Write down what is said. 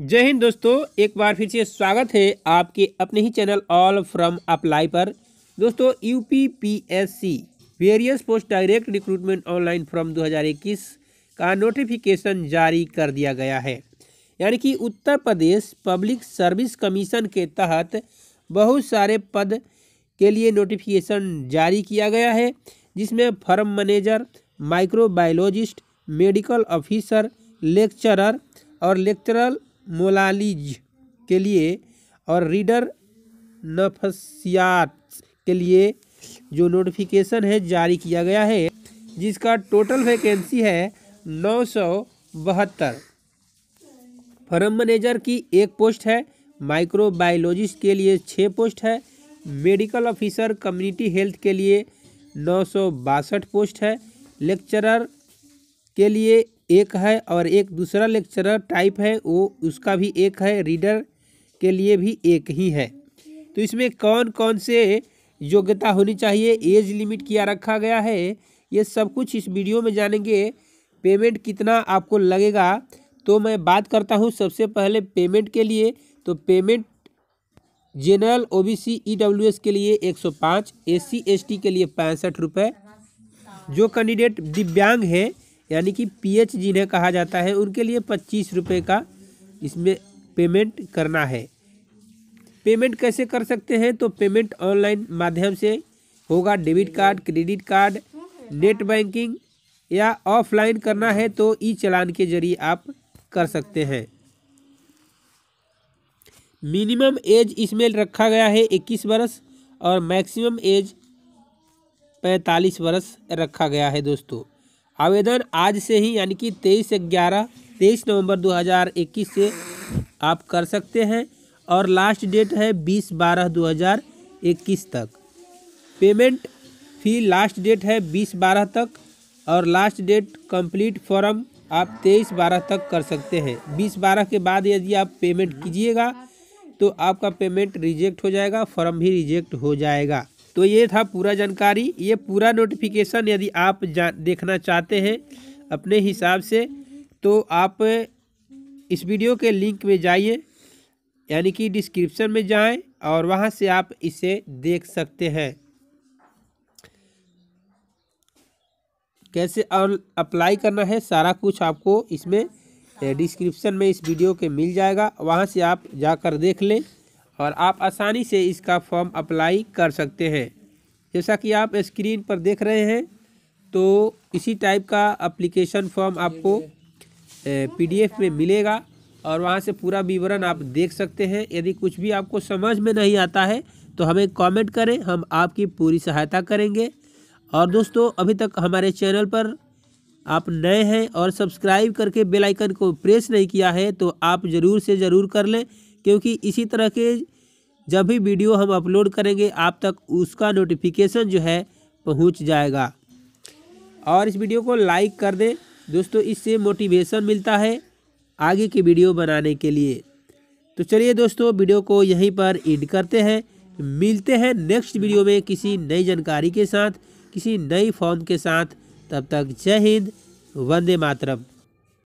जय हिंद दोस्तों एक बार फिर से स्वागत है आपके अपने ही चैनल ऑल फ्रॉम अप्लाई पर दोस्तों U P P S C various post direct recruitment online form 2021 का नोटिफिकेशन जारी कर दिया गया है यानी कि उत्तर प्रदेश पब्लिक सर्विस कमीशन के तहत बहुत सारे पद के लिए नोटिफिकेशन जारी किया गया है जिसमें farm manager microbiologist medical officer lecturer और लेक्चरल मोलालिज के लिए और रीडर नफसियात के लिए जो नोटिफिकेशन है जारी किया गया है जिसका टोटल वैकेंसी है नौ सौ बहत्तर फर्म मैनेजर की एक पोस्ट है माइक्रोबायोलॉजिस्ट के लिए छः पोस्ट है मेडिकल ऑफिसर कम्युनिटी हेल्थ के लिए नौ सौ बासठ पोस्ट है लेक्चरर के लिए एक है और एक दूसरा लेक्चरर टाइप है वो उसका भी एक है रीडर के लिए भी एक ही है तो इसमें कौन कौन से योग्यता होनी चाहिए एज लिमिट किया रखा गया है ये सब कुछ इस वीडियो में जानेंगे पेमेंट कितना आपको लगेगा तो मैं बात करता हूँ सबसे पहले पेमेंट के लिए तो पेमेंट जनरल ओबीसी ईडब्ल्यूएस के लिए 105 एससी एसटी के लिए पैंसठ रुपये जो कैंडिडेट दिव्यांग है यानी कि पीएच जिन्हें कहा जाता है उनके लिए पच्चीस रुपये का इसमें पेमेंट करना है पेमेंट कैसे कर सकते हैं तो पेमेंट ऑनलाइन माध्यम से होगा debit card credit card net banking या ऑफलाइन करना है तो ई चलान के जरिए आप कर सकते हैं मिनिमम एज इसमें रखा गया है इक्कीस वर्ष और मैक्सिमम एज पैंतालीस वर्ष रखा गया है दोस्तों आवेदन आज से ही यानी कि तेईस ग्यारह तेईस नवंबर 2021 से आप कर सकते हैं और लास्ट डेट है बीस बारह 2021 तक पेमेंट फी लास्ट डेट है बीस बारह तक और लास्ट डेट कंप्लीट फॉर्म आप तेईस बारह तक कर सकते हैं बीस बारह के बाद यदि आप पेमेंट कीजिएगा तो आपका पेमेंट रिजेक्ट हो जाएगा फॉर्म भी रिजेक्ट हो जाएगा तो ये था पूरा जानकारी ये पूरा नोटिफिकेशन यदि आप देखना चाहते हैं अपने हिसाब से तो आप इस वीडियो के लिंक में जाइए यानी कि डिस्क्रिप्शन में जाएं और वहां से आप इसे देख सकते हैं कैसे और अप्लाई करना है सारा कुछ आपको इसमें डिस्क्रिप्शन में इस वीडियो के मिल जाएगा वहाँ से आप जाकर देख लें और आप आसानी से इसका फॉर्म अप्लाई कर सकते हैं जैसा कि आप स्क्रीन पर देख रहे हैं तो इसी टाइप का अप्लीकेशन फॉर्म आपको पीडीएफ में मिलेगा और वहाँ से पूरा विवरण आप देख सकते हैं यदि कुछ भी आपको समझ में नहीं आता है तो हमें कमेंट करें हम आपकी पूरी सहायता करेंगे और दोस्तों अभी तक हमारे चैनल पर आप नए हैं और सब्सक्राइब करके बेल आइकन को प्रेस नहीं किया है तो आप ज़रूर से ज़रूर कर लें क्योंकि इसी तरह के जब भी वीडियो हम अपलोड करेंगे आप तक उसका नोटिफिकेशन जो है पहुंच जाएगा और इस वीडियो को लाइक कर दें दोस्तों इससे मोटिवेशन मिलता है आगे की वीडियो बनाने के लिए तो चलिए दोस्तों वीडियो को यहीं पर एंड करते हैं मिलते हैं नेक्स्ट वीडियो में किसी नई जानकारी के साथ किसी नई फॉर्म के साथ तब तक जय हिंद वंदे मातरम